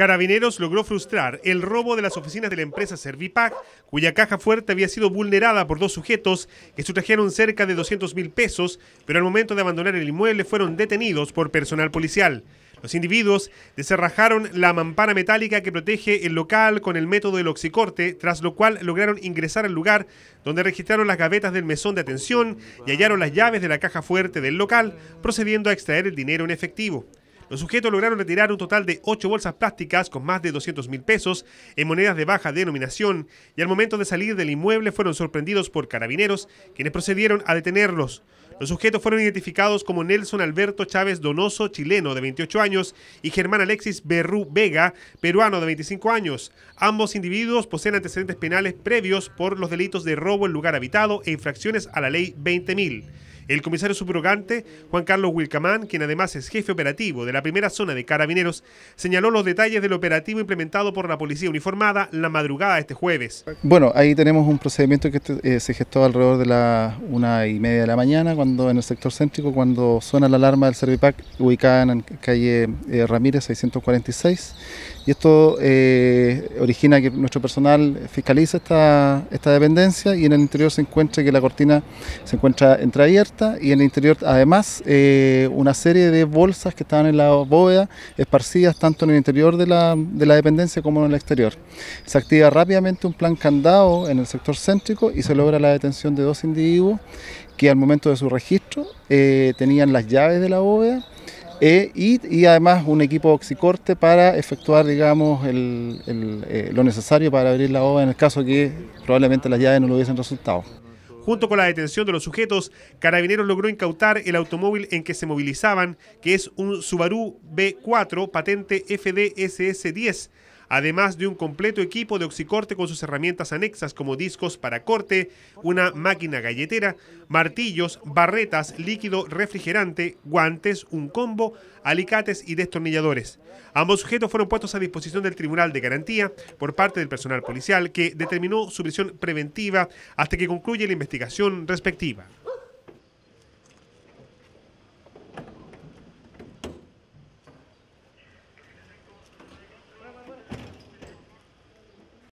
Carabineros logró frustrar el robo de las oficinas de la empresa Servipac, cuya caja fuerte había sido vulnerada por dos sujetos que sustrajeron cerca de 200 mil pesos, pero al momento de abandonar el inmueble fueron detenidos por personal policial. Los individuos deserrajaron la mampara metálica que protege el local con el método del oxicorte, tras lo cual lograron ingresar al lugar donde registraron las gavetas del mesón de atención y hallaron las llaves de la caja fuerte del local, procediendo a extraer el dinero en efectivo. Los sujetos lograron retirar un total de ocho bolsas plásticas con más de 200 mil pesos en monedas de baja denominación y al momento de salir del inmueble fueron sorprendidos por carabineros quienes procedieron a detenerlos. Los sujetos fueron identificados como Nelson Alberto Chávez Donoso, chileno de 28 años, y Germán Alexis Berrú Vega, peruano de 25 años. Ambos individuos poseen antecedentes penales previos por los delitos de robo en lugar habitado e infracciones a la ley 20.000. El comisario subrogante, Juan Carlos Wilcamán, quien además es jefe operativo de la primera zona de carabineros, señaló los detalles del operativo implementado por la policía uniformada la madrugada de este jueves. Bueno, ahí tenemos un procedimiento que este, eh, se gestó alrededor de la una y media de la mañana, cuando en el sector céntrico, cuando suena la alarma del Servipac, ubicada en calle eh, Ramírez 646, y esto eh, origina que nuestro personal fiscaliza esta, dependencia y en el interior se encuentra que la cortina se encuentra entreabierta y en el interior además eh, una serie de bolsas que estaban en la bóveda esparcidas tanto en el interior de la, dependencia como en el exterior. Se activa rápidamente un plan candado en el sector céntrico y se logra la detención de dos individuos que al momento de su registro eh, tenían las llaves de la bóveda eh, y, además un equipo oxicorte para efectuar digamos, eh, lo necesario para abrir la obra en el caso que probablemente las llaves no lo hubiesen resultado. Junto con la detención de los sujetos, Carabineros logró incautar el automóvil en que se movilizaban, que es un Subaru B4 patente FDSS10, además de un completo equipo de oxicorte con sus herramientas anexas como discos para corte, una máquina galletera, martillos, barretas, líquido refrigerante, guantes, un combo, alicates y destornilladores. Ambos sujetos fueron puestos a disposición del Tribunal de Garantía por parte del personal policial que determinó su prisión preventiva hasta que concluye la investigación respectiva.